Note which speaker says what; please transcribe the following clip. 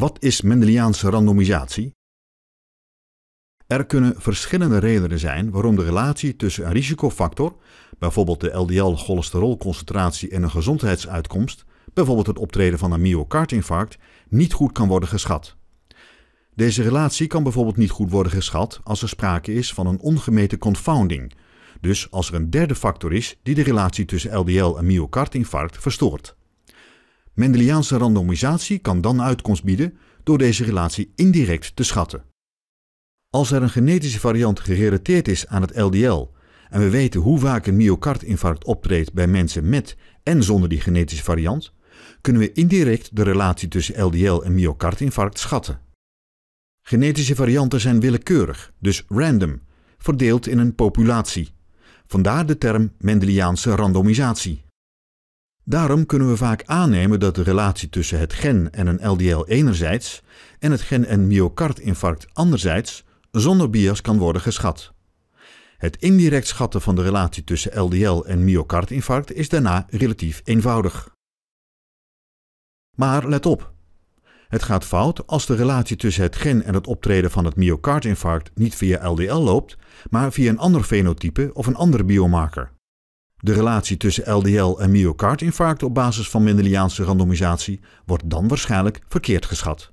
Speaker 1: Wat is Mendeliaanse randomisatie? Er kunnen verschillende redenen zijn waarom de relatie tussen een risicofactor, bijvoorbeeld de LDL-cholesterolconcentratie en een gezondheidsuitkomst, bijvoorbeeld het optreden van een myocardinfarct, niet goed kan worden geschat. Deze relatie kan bijvoorbeeld niet goed worden geschat als er sprake is van een ongemeten confounding, dus als er een derde factor is die de relatie tussen LDL en myocardinfarct verstoort. Mendeliaanse randomisatie kan dan uitkomst bieden door deze relatie indirect te schatten. Als er een genetische variant gerelateerd is aan het LDL en we weten hoe vaak een myocardinfarct optreedt bij mensen met en zonder die genetische variant, kunnen we indirect de relatie tussen LDL en myocardinfarct schatten. Genetische varianten zijn willekeurig, dus random, verdeeld in een populatie. Vandaar de term Mendeliaanse randomisatie. Daarom kunnen we vaak aannemen dat de relatie tussen het gen en een LDL enerzijds en het gen- en myocardinfarct anderzijds zonder bias kan worden geschat. Het indirect schatten van de relatie tussen LDL en myocardinfarct is daarna relatief eenvoudig. Maar let op. Het gaat fout als de relatie tussen het gen en het optreden van het myocardinfarct niet via LDL loopt, maar via een ander fenotype of een andere biomarker. De relatie tussen LDL en myocardinfarct op basis van Mendeliaanse randomisatie wordt dan waarschijnlijk verkeerd geschat.